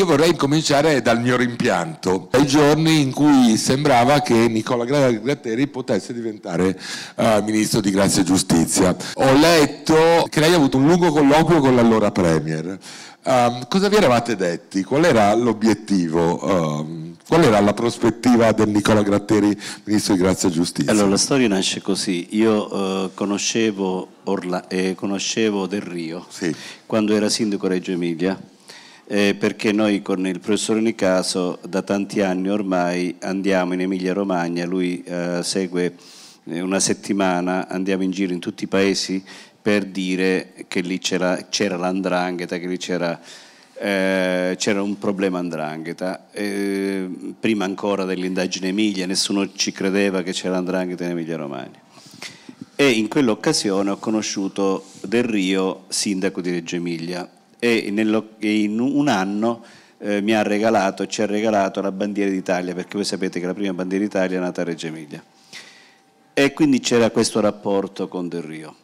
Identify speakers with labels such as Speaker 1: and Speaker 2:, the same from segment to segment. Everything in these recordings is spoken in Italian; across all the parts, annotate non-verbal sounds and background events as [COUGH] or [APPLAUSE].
Speaker 1: Io vorrei cominciare dal mio rimpianto, ai giorni in cui sembrava che Nicola Gratteri potesse diventare uh, ministro di Grazia e Giustizia. Ho letto che lei ha avuto un lungo colloquio con l'allora Premier. Um, cosa vi eravate detti? Qual era l'obiettivo? Um, qual era la prospettiva del Nicola Gratteri, ministro di Grazia e Giustizia? Allora, la storia nasce così. Io uh, conoscevo, Orla, eh, conoscevo Del Rio sì. quando era sindaco Reggio Emilia eh, perché noi con il professor Nicaso da tanti anni ormai andiamo in Emilia Romagna, lui eh, segue eh, una settimana, andiamo in giro in tutti i paesi per dire che lì c'era, c'era l'andrangheta, che lì c'era, eh, c'era un problema andrangheta. Eh, prima ancora dell'indagine Emilia nessuno ci credeva che c'era l'andrangheta in Emilia Romagna. E in quell'occasione ho conosciuto Del Rio, sindaco di Reggio Emilia, e, in un anno eh, mi ha regalato, ci ha regalato la bandiera d'Italia, perché voi sapete che la prima bandiera d'Italia è nata a Reggio Emilia. E quindi c'era questo rapporto con Del Rio.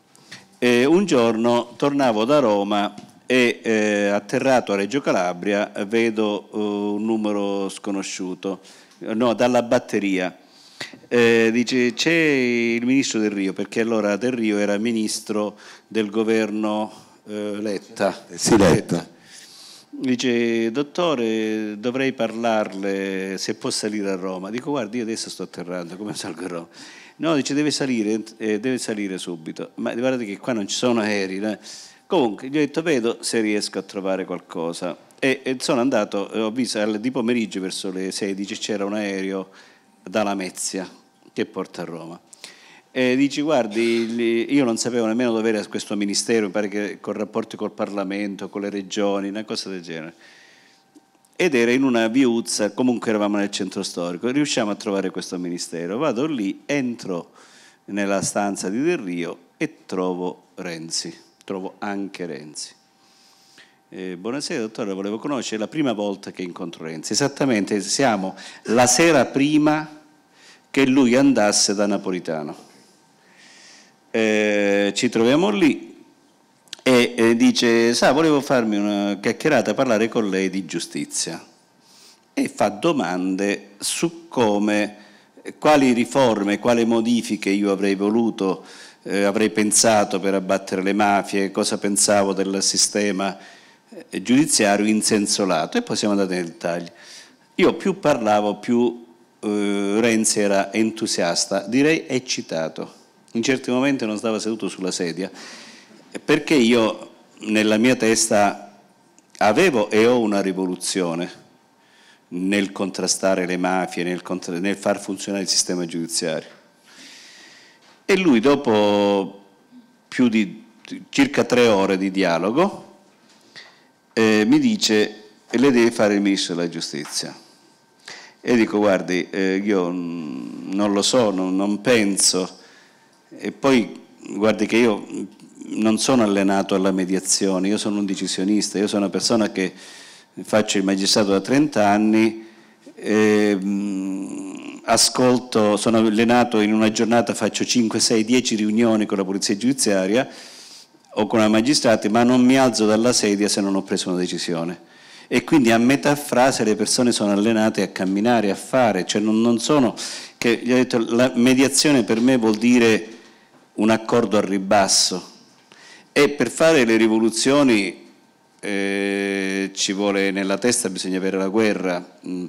Speaker 1: E un giorno tornavo da Roma e eh, atterrato a Reggio Calabria vedo eh, un numero sconosciuto, no, dalla batteria. Eh, dice c'è il ministro Del Rio, perché allora Del Rio era ministro del governo eh, Letta. Sì, Letta. Dice, dottore, dovrei parlarle se può salire a Roma. Dico, guardi, io adesso sto atterrando, come salgo a Roma? No, dice, deve salire, eh, deve salire subito. Ma guardate che qua non ci sono aerei. No? Comunque, gli ho detto, vedo se riesco a trovare qualcosa. E, e sono andato, eh, ho visto, al, di pomeriggio verso le 16 c'era un aereo da Lamezia che porta a Roma. E dici, guardi, io non sapevo nemmeno dove era questo ministero, mi pare che con rapporti col Parlamento, con le regioni, una cosa del genere. Ed era in una viuzza, comunque eravamo nel centro storico, riusciamo a trovare questo ministero. Vado lì, entro nella stanza di Del Rio e trovo Renzi, trovo anche Renzi. Eh, buonasera dottore, volevo conoscere, la prima volta che incontro Renzi, esattamente siamo la sera prima che lui andasse da Napolitano eh, ci troviamo lì e, dice, sa, volevo farmi una chiacchierata, parlare con lei di giustizia e fa domande su come, quali riforme, quali modifiche io avrei voluto, eh, avrei pensato per abbattere le mafie, cosa pensavo del sistema eh, giudiziario in senso lato e poi siamo andati nel dettaglio. Io più parlavo più eh, Renzi era entusiasta, direi eccitato in certi momenti non stava seduto sulla sedia, perché io nella mia testa avevo e ho una rivoluzione nel contrastare le mafie, nel, contra- nel far funzionare il sistema giudiziario. E lui dopo più di circa tre ore di dialogo eh, mi dice lei deve fare il ministro della giustizia. E dico guardi, eh, io non lo so, non, non penso e poi, guardi che io non sono allenato alla mediazione, io sono un decisionista, io sono una persona che faccio il magistrato da 30 anni, ehm, ascolto, sono allenato in una giornata, faccio 5, 6, 10 riunioni con la polizia giudiziaria o con la magistrati, ma non mi alzo dalla sedia se non ho preso una decisione. E quindi a metà frase le persone sono allenate a camminare, a fare, cioè non, non sono, che gli ho detto, la mediazione per me vuol dire un accordo al ribasso e per fare le rivoluzioni eh, ci vuole nella testa bisogna avere la guerra mm.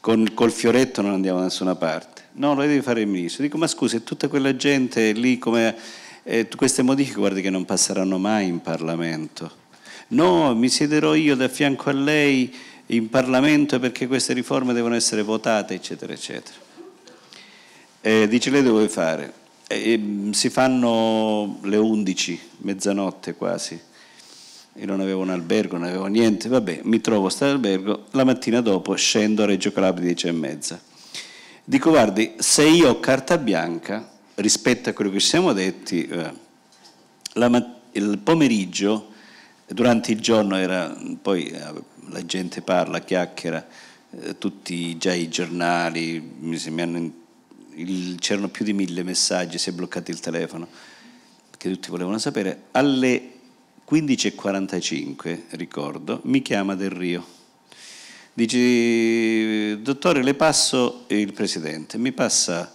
Speaker 1: Con, col fioretto non andiamo da nessuna parte no lo devi fare il ministro dico ma scusa tutta quella gente lì come eh, queste modifiche guardi che non passeranno mai in Parlamento no mi siederò io da fianco a lei in Parlamento perché queste riforme devono essere votate eccetera eccetera eh, dice lei dove fare eh, e mm, si fanno le 11, mezzanotte quasi. Io non avevo un albergo, non avevo niente, vabbè, mi trovo a stare albergo, la mattina dopo scendo a Reggio Calabria alle 10 e mezza. Dico, guardi, se io ho carta bianca, rispetto a quello che ci siamo detti, eh, la, il pomeriggio, durante il giorno era, poi eh, la gente parla, chiacchiera, eh, tutti già i giornali mi, mi hanno il, c'erano più di mille messaggi, si è bloccato il telefono, perché tutti volevano sapere, alle 15.45, ricordo, mi chiama Del Rio. Dice, dottore, le passo il presidente, mi passa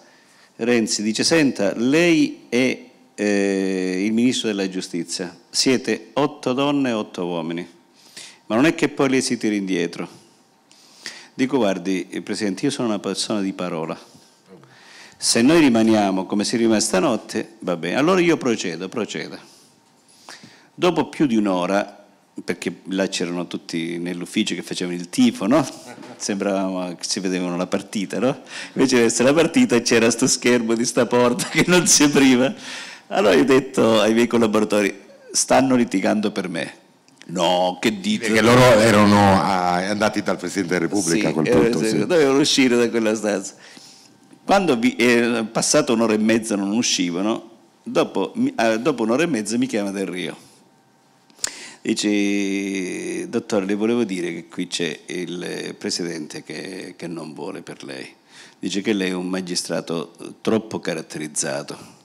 Speaker 1: Renzi, dice, senta, lei è eh, il ministro della giustizia, siete otto donne e otto uomini, ma non è che poi le si tiri indietro. Dico, guardi, Presidente, io sono una persona di parola se noi rimaniamo come si rimane stanotte, va bene. Allora io procedo, procedo. Dopo più di un'ora, perché là c'erano tutti nell'ufficio che facevano il tifo, no? [LAUGHS] Sembravamo che si vedevano la partita, no? Invece di essere la partita c'era sto schermo di sta porta che non si apriva. Allora io ho detto ai miei collaboratori, stanno litigando per me. No, che dite? Perché loro erano eh, andati dal Presidente della Repubblica sì, a quel punto. Eh, sì. Dovevano uscire da quella stanza. Quando vi, eh, passato un'ora e mezza non uscivano, dopo, eh, dopo un'ora e mezza mi chiama Del Rio. Dice, dottore, le volevo dire che qui c'è il presidente che, che non vuole per lei. Dice che lei è un magistrato troppo caratterizzato.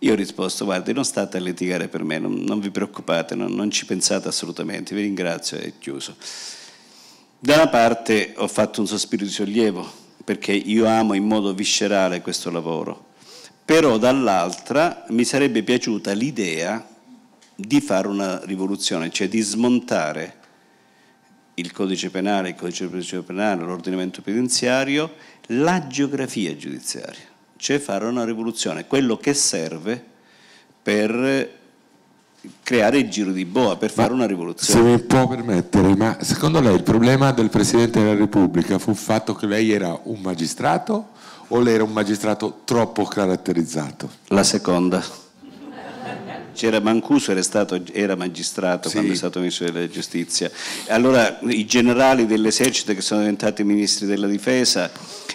Speaker 1: Io ho risposto, guardi, non state a litigare per me, non, non vi preoccupate, non, non, ci pensate assolutamente, vi ringrazio è chiuso. Da una parte ho fatto un sospiro di sollievo, perché io amo in modo viscerale questo lavoro, però dall'altra mi sarebbe piaciuta l'idea di fare una rivoluzione, cioè di smontare il codice penale, il codice procedura penale, l'ordinamento penitenziario, la geografia giudiziaria, cioè fare una rivoluzione, quello che serve per creare il giro di boa per fare ma una rivoluzione. Se mi può permettere, ma secondo lei il problema del Presidente della Repubblica fu il fatto che lei era un magistrato o lei era un magistrato troppo caratterizzato? La seconda. C'era Mancuso, era, stato, era magistrato sì. quando è stato ministro della giustizia. Allora i generali dell'esercito che sono diventati ministri della difesa,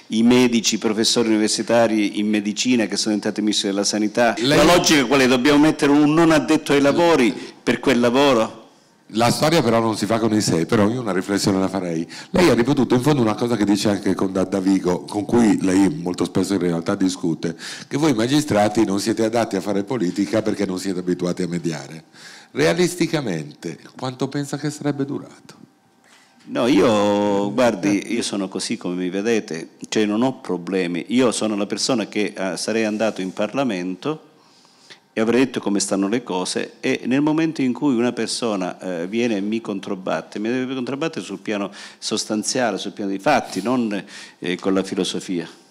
Speaker 1: i medici, i professori universitari in medicina che sono diventati ministri della sanità. Lei... La logica è quale? dobbiamo mettere un non addetto ai lavori per quel lavoro? La storia però non si fa con i sé, però io una riflessione la farei. Lei ha ripetuto in fondo una cosa che dice anche con Davigo, con cui lei molto spesso in realtà discute, che voi magistrati non siete adatti a fare politica perché non siete abituati a mediare. Realisticamente, quanto pensa che sarebbe durato? No, io, guardi, io sono così come mi vedete, cioè non ho problemi. Io sono la persona che eh, sarei andato in Parlamento e avrei detto come stanno le cose e nel momento in cui una persona eh, viene e mi controbatte, mi deve controbattere sul piano sostanziale, sul piano dei fatti, non eh, con la filosofia.